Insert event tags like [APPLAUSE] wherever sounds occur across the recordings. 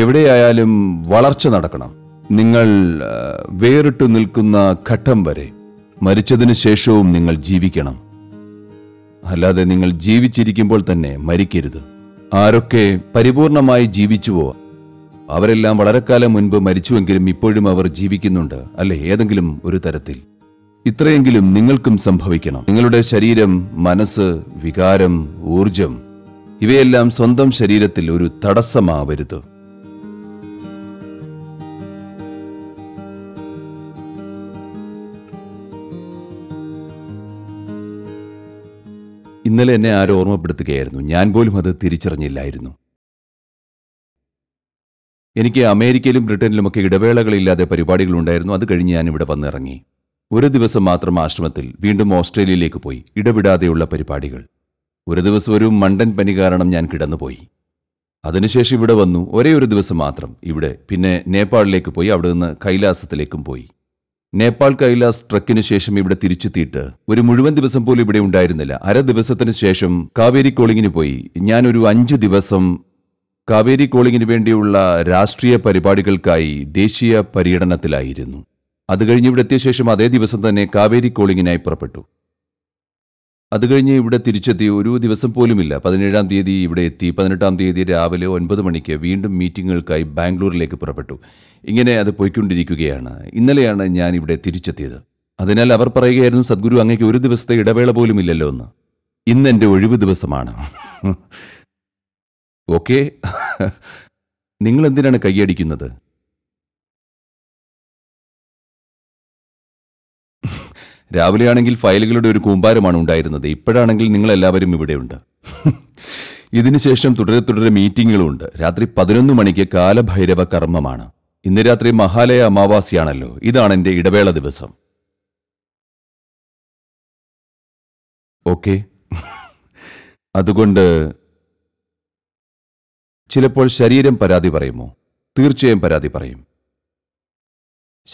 എവിടെയായാലും വളർച്ച നടക്കണം നിങ്ങൾ വേറിട്ടു നിൽക്കുന്ന ഘട്ടം വരെ മരിച്ചതിനു ശേഷവും നിങ്ങൾ ജീവിക്കണം അല്ലാതെ നിങ്ങൾ ജീവിച്ചിരിക്കുമ്പോൾ തന്നെ മരിക്കരുത് ആരൊക്കെ പരിപൂർണമായി ജീവിച്ചുവോ അവരെല്ലാം വളരെക്കാലം മുൻപ് മരിച്ചുവെങ്കിലും ഇപ്പോഴും അവർ ജീവിക്കുന്നുണ്ട് അല്ലെ ഏതെങ്കിലും ഒരു തരത്തിൽ ഇത്രയെങ്കിലും നിങ്ങൾക്കും സംഭവിക്കണം നിങ്ങളുടെ ശരീരം മനസ്സ് വികാരം ഊർജം ഇവയെല്ലാം സ്വന്തം ശരീരത്തിൽ ഒരു തടസ്സമാവരുത് ഇന്നലെ എന്നെ ആരോ ഓർമ്മപ്പെടുത്തുകയായിരുന്നു ഞാൻ പോലും അത് തിരിച്ചറിഞ്ഞില്ലായിരുന്നു എനിക്ക് അമേരിക്കയിലും ബ്രിട്ടനിലുമൊക്കെ ഇടവേളകളില്ലാതെ പരിപാടികളുണ്ടായിരുന്നു അത് കഴിഞ്ഞ് ഞാൻ ഇവിടെ വന്നിറങ്ങി ഒരു ദിവസം മാത്രം ആശ്രമത്തിൽ വീണ്ടും ഓസ്ട്രേലിയയിലേക്ക് പോയി ഇടവിടാതെയുള്ള പരിപാടികൾ ഒരു ദിവസം ഒരു മണ്ടൻ പനി കാരണം ഞാൻ കിടന്നുപോയി അതിനുശേഷം ഇവിടെ വന്നു ഒരേ ഒരു ദിവസം മാത്രം ഇവിടെ പിന്നെ നേപ്പാളിലേക്ക് പോയി അവിടെ നിന്ന് കൈലാസത്തിലേക്കും പോയി നേപ്പാൾ കൈലാസ് ട്രക്കിന് ശേഷം ഇവിടെ തിരിച്ചെത്തിയിട്ട് ഒരു മുഴുവൻ ദിവസം പോലും ഇവിടെ ഉണ്ടായിരുന്നില്ല അര ദിവസത്തിന് ശേഷം കാവേരി കോളിങ്ങിന് പോയി ഞാനൊരു അഞ്ച് ദിവസം കാവേരി കോളിങ്ങിന് വേണ്ടിയുള്ള രാഷ്ട്രീയ പരിപാടികൾക്കായി ദേശീയ പര്യടനത്തിലായിരുന്നു അത് കഴിഞ്ഞ് ഇവിടെ എത്തിയ ശേഷം അതേ ദിവസം തന്നെ കാവേരി കോളിങ്ങിനായി പുറപ്പെട്ടു അത് കഴിഞ്ഞ് ഇവിടെ തിരിച്ചെത്തി ഒരു ദിവസം പോലുമില്ല പതിനേഴാം തീയതി ഇവിടെ എത്തി പതിനെട്ടാം തീയതി രാവിലെ ഒൻപത് മണിക്ക് വീണ്ടും മീറ്റിങ്ങുകൾക്കായി ബാംഗ്ലൂരിലേക്ക് പുറപ്പെട്ടു ഇങ്ങനെ അത് പോയിക്കൊണ്ടിരിക്കുകയാണ് ഇന്നലെയാണ് ഞാൻ ഇവിടെ തിരിച്ചെത്തിയത് അതിനാൽ അവർ പറയുകയായിരുന്നു സദ്ഗുരു അങ്ങേക്ക് ഒരു ദിവസത്തെ ഇടവേള ഇല്ലല്ലോ എന്ന് ഇന്ന് എൻ്റെ ഒഴിവ് ദിവസമാണ് [LAUGHS] ഓക്കെ [LAUGHS] നിങ്ങൾ എന്തിനാണ് കൈയടിക്കുന്നത് രാവിലെയാണെങ്കിൽ ഫയലുകളുടെ ഒരു കൂമ്പാരമാണ് ഉണ്ടായിരുന്നത് ഇപ്പോഴാണെങ്കിൽ നിങ്ങൾ നിങ്ങളെല്ലാവരും ഇവിടെയുണ്ട് ഇതിനുശേഷം തുടരെ തുടരെ മീറ്റിംഗുകളുണ്ട് രാത്രി പതിനൊന്ന് മണിക്ക് കാലഭൈരവ കർമ്മമാണ് ഇന്ന് രാത്രി മഹാലയ അമാവാസിയാണല്ലോ ഇതാണ് എൻ്റെ ഇടവേള ദിവസം ഓക്കെ അതുകൊണ്ട് ചിലപ്പോൾ ശരീരം പരാതി പറയുമോ തീർച്ചയായും പരാതി പറയും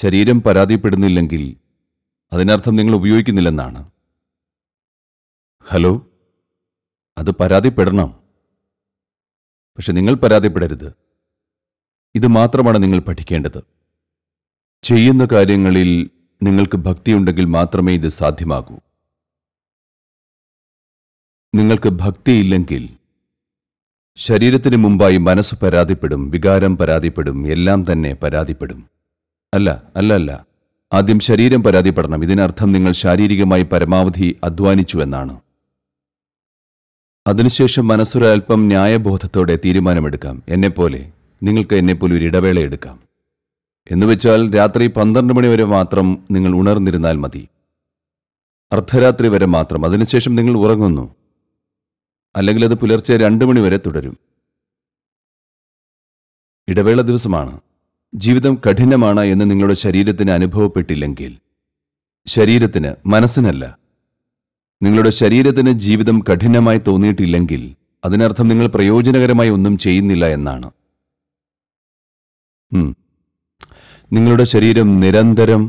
ശരീരം പരാതിപ്പെടുന്നില്ലെങ്കിൽ അതിനർത്ഥം നിങ്ങൾ ഉപയോഗിക്കുന്നില്ലെന്നാണ് ഹലോ അത് പരാതിപ്പെടണം പക്ഷെ നിങ്ങൾ പരാതിപ്പെടരുത് ഇത് മാത്രമാണ് നിങ്ങൾ പഠിക്കേണ്ടത് ചെയ്യുന്ന കാര്യങ്ങളിൽ നിങ്ങൾക്ക് ഭക്തിയുണ്ടെങ്കിൽ മാത്രമേ ഇത് സാധ്യമാകൂ നിങ്ങൾക്ക് ഭക്തിയില്ലെങ്കിൽ ശരീരത്തിന് മുമ്പായി മനസ്സ് പരാതിപ്പെടും വികാരം പരാതിപ്പെടും എല്ലാം തന്നെ പരാതിപ്പെടും അല്ല അല്ല അല്ല ആദ്യം ശരീരം പരാതിപ്പെടണം ഇതിനർത്ഥം നിങ്ങൾ ശാരീരികമായി പരമാവധി അധ്വാനിച്ചു എന്നാണ് അതിനുശേഷം മനസ്സൊരൽപ്പം ന്യായബോധത്തോടെ തീരുമാനമെടുക്കാം എന്നെപ്പോലെ നിങ്ങൾക്ക് എന്നെപ്പോലെ ഒരു ഇടവേള എടുക്കാം എന്നുവെച്ചാൽ രാത്രി പന്ത്രണ്ട് മണിവരെ മാത്രം നിങ്ങൾ ഉണർന്നിരുന്നാൽ മതി അർദ്ധരാത്രി വരെ മാത്രം അതിനുശേഷം നിങ്ങൾ ഉറങ്ങുന്നു അല്ലെങ്കിൽ അത് പുലർച്ചെ രണ്ട് മണിവരെ തുടരും ഇടവേള ദിവസമാണ് ജീവിതം കഠിനമാണ് എന്ന് നിങ്ങളുടെ ശരീരത്തിന് അനുഭവപ്പെട്ടില്ലെങ്കിൽ ശരീരത്തിന് മനസ്സിനല്ല നിങ്ങളുടെ ശരീരത്തിന് ജീവിതം കഠിനമായി തോന്നിയിട്ടില്ലെങ്കിൽ അതിനർത്ഥം നിങ്ങൾ പ്രയോജനകരമായി ഒന്നും ചെയ്യുന്നില്ല എന്നാണ് നിങ്ങളുടെ ശരീരം നിരന്തരം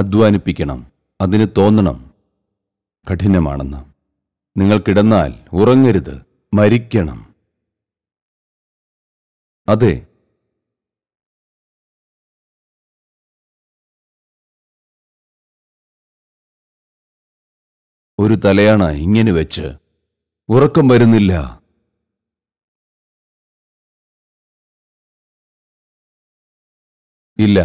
അധ്വാനിപ്പിക്കണം അതിന് തോന്നണം കഠിനമാണെന്ന് നിങ്ങൾ കിടന്നാൽ ഉറങ്ങരുത് മരിക്കണം അതെ ഒരു തലയാണ ഇങ്ങനെ വെച്ച് ഉറക്കം വരുന്നില്ല ഇല്ല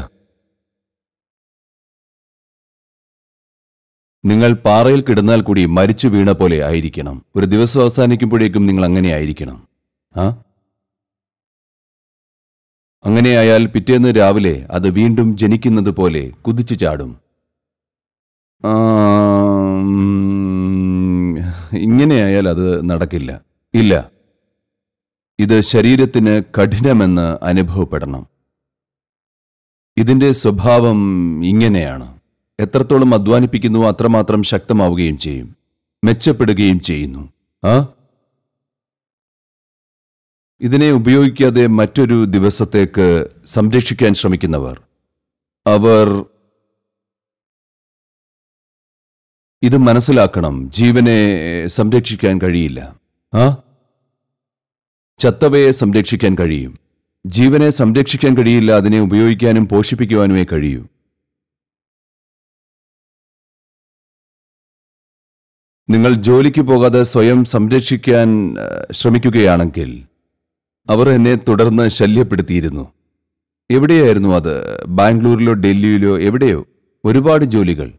നിങ്ങൾ പാറയിൽ കിടന്നാൽ കൂടി മരിച്ചു വീണ പോലെ ആയിരിക്കണം ഒരു ദിവസം അവസാനിക്കുമ്പോഴേക്കും നിങ്ങൾ അങ്ങനെ ആയിരിക്കണം ആ അങ്ങനെയായാൽ പിറ്റേന്ന് രാവിലെ അത് വീണ്ടും ജനിക്കുന്നത് പോലെ കുതിച്ചു ചാടും ഇങ്ങനെയായാൽ അത് നടക്കില്ല ഇല്ല ഇത് ശരീരത്തിന് കഠിനമെന്ന് അനുഭവപ്പെടണം ഇതിൻ്റെ സ്വഭാവം ഇങ്ങനെയാണ് എത്രത്തോളം അധ്വാനിപ്പിക്കുന്നു അത്രമാത്രം ശക്തമാവുകയും ചെയ്യും മെച്ചപ്പെടുകയും ചെയ്യുന്നു ആ ഇതിനെ ഉപയോഗിക്കാതെ മറ്റൊരു ദിവസത്തേക്ക് സംരക്ഷിക്കാൻ ശ്രമിക്കുന്നവർ അവർ ഇത് മനസ്സിലാക്കണം ജീവനെ സംരക്ഷിക്കാൻ കഴിയില്ല ആ ചത്തവയെ സംരക്ഷിക്കാൻ കഴിയും ജീവനെ സംരക്ഷിക്കാൻ കഴിയില്ല അതിനെ ഉപയോഗിക്കാനും പോഷിപ്പിക്കുവാനുമേ കഴിയൂ നിങ്ങൾ ജോലിക്ക് പോകാതെ സ്വയം സംരക്ഷിക്കാൻ ശ്രമിക്കുകയാണെങ്കിൽ അവർ എന്നെ തുടർന്ന് ശല്യപ്പെടുത്തിയിരുന്നു എവിടെയായിരുന്നു അത് ബാംഗ്ലൂരിലോ ഡൽഹിയിലോ എവിടെയോ ഒരുപാട് ജോലികൾ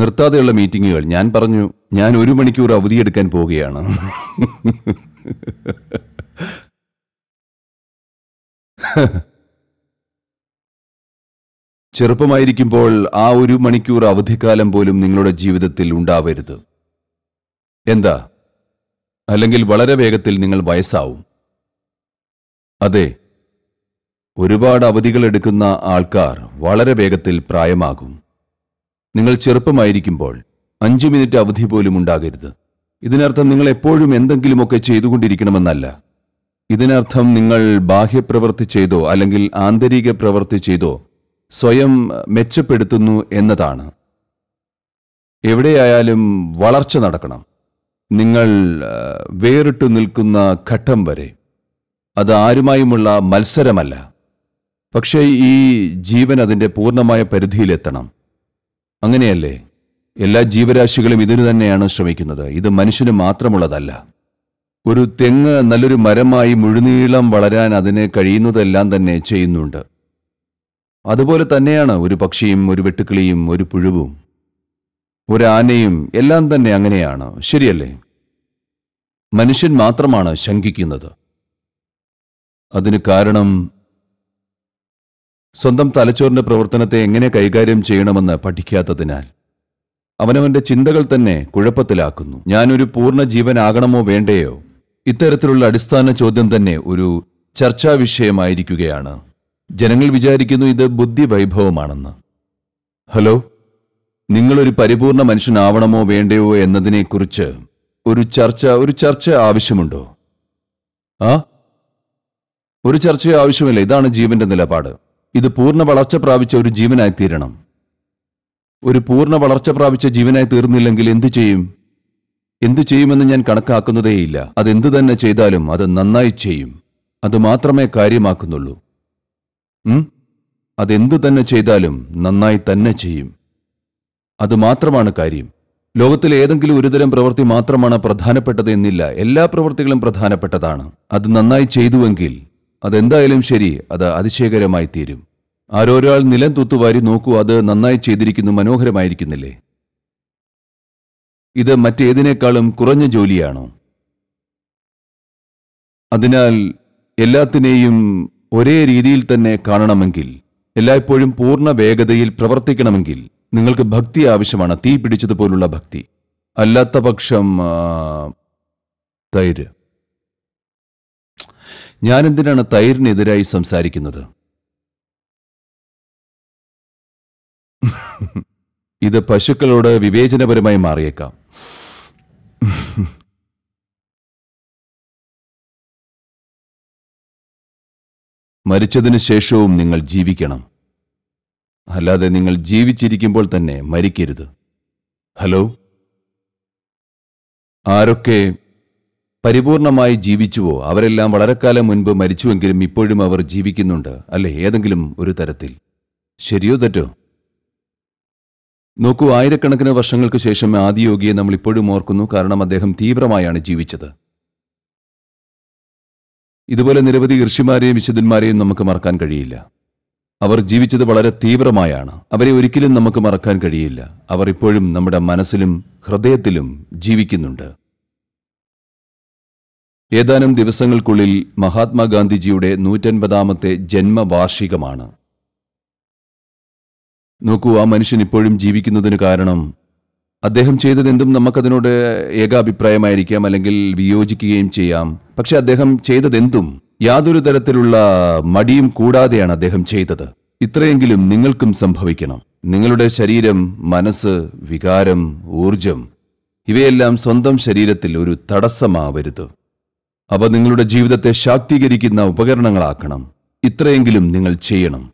നിർത്താതെയുള്ള മീറ്റിങ്ങുകൾ ഞാൻ പറഞ്ഞു ഞാൻ ഒരു മണിക്കൂർ അവധിയെടുക്കാൻ പോവുകയാണ് ചെറുപ്പമായിരിക്കുമ്പോൾ ആ ഒരു മണിക്കൂർ അവധിക്കാലം പോലും നിങ്ങളുടെ ജീവിതത്തിൽ ഉണ്ടാവരുത് എന്താ അല്ലെങ്കിൽ വളരെ വേഗത്തിൽ നിങ്ങൾ വയസ്സാവും അതെ ഒരുപാട് അവധികൾ എടുക്കുന്ന ആൾക്കാർ വളരെ വേഗത്തിൽ പ്രായമാകും നിങ്ങൾ ചെറുപ്പമായിരിക്കുമ്പോൾ അഞ്ചു മിനിറ്റ് അവധി പോലും ഉണ്ടാകരുത് ഇതിനർത്ഥം നിങ്ങൾ എപ്പോഴും എന്തെങ്കിലുമൊക്കെ ചെയ്തുകൊണ്ടിരിക്കണമെന്നല്ല ഇതിനർത്ഥം നിങ്ങൾ ബാഹ്യപ്രവൃത്തി ചെയ്തോ അല്ലെങ്കിൽ ആന്തരിക പ്രവൃത്തി ചെയ്തോ സ്വയം മെച്ചപ്പെടുത്തുന്നു എന്നതാണ് എവിടെയായാലും വളർച്ച നടക്കണം നിങ്ങൾ വേറിട്ടു നിൽക്കുന്ന ഘട്ടം വരെ അത് ആരുമായുമുള്ള മത്സരമല്ല പക്ഷേ ഈ ജീവൻ അതിൻ്റെ പൂർണ്ണമായ പരിധിയിലെത്തണം അങ്ങനെയല്ലേ എല്ലാ ജീവരാശികളും ഇതിനു തന്നെയാണ് ശ്രമിക്കുന്നത് ഇത് മനുഷ്യന് മാത്രമുള്ളതല്ല ഒരു തെങ്ങ് നല്ലൊരു മരമായി മുഴുനീളം വളരാൻ അതിന് കഴിയുന്നതെല്ലാം തന്നെ ചെയ്യുന്നുണ്ട് അതുപോലെ തന്നെയാണ് ഒരു പക്ഷിയും ഒരു വെട്ടുക്കിളിയും ഒരു പുഴുവും ഒരാനയും എല്ലാം തന്നെ അങ്ങനെയാണ് ശരിയല്ലേ മനുഷ്യൻ മാത്രമാണ് ശങ്കിക്കുന്നത് അതിന് കാരണം സ്വന്തം തലച്ചോറിന്റെ പ്രവർത്തനത്തെ എങ്ങനെ കൈകാര്യം ചെയ്യണമെന്ന് പഠിക്കാത്തതിനാൽ അവനവന്റെ ചിന്തകൾ തന്നെ കുഴപ്പത്തിലാക്കുന്നു ഞാനൊരു പൂർണ്ണ ജീവനാകണമോ വേണ്ടയോ ഇത്തരത്തിലുള്ള അടിസ്ഥാന ചോദ്യം തന്നെ ഒരു ചർച്ചാ വിഷയമായിരിക്കുകയാണ് ജനങ്ങൾ വിചാരിക്കുന്നു ഇത് ബുദ്ധി വൈഭവമാണെന്ന് ഹലോ നിങ്ങളൊരു പരിപൂർണ മനുഷ്യനാവണമോ വേണ്ടയോ എന്നതിനെക്കുറിച്ച് ഒരു ചർച്ച ഒരു ചർച്ച ആവശ്യമുണ്ടോ ആ ഒരു ചർച്ച ആവശ്യമില്ല ഇതാണ് ജീവന്റെ നിലപാട് ഇത് പൂർണ്ണ വളർച്ച പ്രാപിച്ച ഒരു ജീവനായി തീരണം ഒരു പൂർണ്ണ വളർച്ച പ്രാപിച്ച ജീവനായി തീർന്നില്ലെങ്കിൽ എന്തു ചെയ്യും എന്തു ചെയ്യുമെന്ന് ഞാൻ കണക്കാക്കുന്നതേയില്ല അതെന്തു തന്നെ ചെയ്താലും അത് നന്നായി ചെയ്യും അത് മാത്രമേ കാര്യമാക്കുന്നുള്ളൂ അതെന്തു തന്നെ ചെയ്താലും നന്നായി തന്നെ ചെയ്യും അത് മാത്രമാണ് കാര്യം ലോകത്തിലെ ഏതെങ്കിലും ഒരുതരം പ്രവൃത്തി മാത്രമാണ് പ്രധാനപ്പെട്ടത് എന്നില്ല എല്ലാ പ്രവൃത്തികളും പ്രധാനപ്പെട്ടതാണ് അത് നന്നായി ചെയ്തുവെങ്കിൽ അതെന്തായാലും ശരി അത് അതിശയകരമായി തീരും ആരോരാൾ നിലം തൂത്തുവാരി നോക്കൂ അത് നന്നായി ചെയ്തിരിക്കുന്നു മനോഹരമായിരിക്കുന്നില്ലേ ഇത് മറ്റേതിനേക്കാളും കുറഞ്ഞ ജോലിയാണോ അതിനാൽ എല്ലാത്തിനെയും ഒരേ രീതിയിൽ തന്നെ കാണണമെങ്കിൽ എല്ലായ്പ്പോഴും പൂർണ്ണ വേഗതയിൽ പ്രവർത്തിക്കണമെങ്കിൽ നിങ്ങൾക്ക് ഭക്തി ആവശ്യമാണ് തീ പിടിച്ചതുപോലുള്ള ഭക്തി അല്ലാത്ത പക്ഷം തൈര് ഞാനെന്തിനാണ് തൈരിനെതിരായി സംസാരിക്കുന്നത് ഇത് പശുക്കളോട് വിവേചനപരമായി മാറിയേക്കാം മരിച്ചതിനു ശേഷവും നിങ്ങൾ ജീവിക്കണം അല്ലാതെ നിങ്ങൾ ജീവിച്ചിരിക്കുമ്പോൾ തന്നെ മരിക്കരുത് ഹലോ ആരൊക്കെ പരിപൂർണമായി ജീവിച്ചുവോ അവരെല്ലാം വളരെക്കാലം മുൻപ് മരിച്ചുവെങ്കിലും ഇപ്പോഴും അവർ ജീവിക്കുന്നുണ്ട് അല്ലെ ഏതെങ്കിലും ഒരു തരത്തിൽ ശരിയോ തെറ്റോ നോക്കൂ ആയിരക്കണക്കിന് വർഷങ്ങൾക്ക് ശേഷം ആദിയോഗിയെ നമ്മൾ ഇപ്പോഴും ഓർക്കുന്നു കാരണം അദ്ദേഹം തീവ്രമായാണ് ജീവിച്ചത് ഇതുപോലെ നിരവധി ഋഷിമാരെയും വിശുദ്ധന്മാരെയും നമുക്ക് മറക്കാൻ കഴിയില്ല അവർ ജീവിച്ചത് വളരെ തീവ്രമായാണ് അവരെ ഒരിക്കലും നമുക്ക് മറക്കാൻ കഴിയില്ല അവർ ഇപ്പോഴും നമ്മുടെ മനസ്സിലും ഹൃദയത്തിലും ജീവിക്കുന്നുണ്ട് ഏതാനും ദിവസങ്ങൾക്കുള്ളിൽ മഹാത്മാഗാന്ധിജിയുടെ നൂറ്റൻപതാമത്തെ ജന്മവാർഷികമാണ് നോക്കൂ ആ മനുഷ്യൻ ഇപ്പോഴും ജീവിക്കുന്നതിന് കാരണം അദ്ദേഹം ചെയ്തതെന്തും നമുക്കതിനോട് ഏകാഭിപ്രായമായിരിക്കാം അല്ലെങ്കിൽ വിയോജിക്കുകയും ചെയ്യാം പക്ഷെ അദ്ദേഹം ചെയ്തതെന്തും യാതൊരു തരത്തിലുള്ള മടിയും കൂടാതെയാണ് അദ്ദേഹം ചെയ്തത് ഇത്രയെങ്കിലും നിങ്ങൾക്കും സംഭവിക്കണം നിങ്ങളുടെ ശരീരം മനസ്സ് വികാരം ഊർജം ഇവയെല്ലാം സ്വന്തം ശരീരത്തിൽ ഒരു തടസ്സമാവരുത് അവ നിങ്ങളുടെ ജീവിതത്തെ ശാക്തീകരിക്കുന്ന ഉപകരണങ്ങളാക്കണം ഇത്രയെങ്കിലും നിങ്ങൾ ചെയ്യണം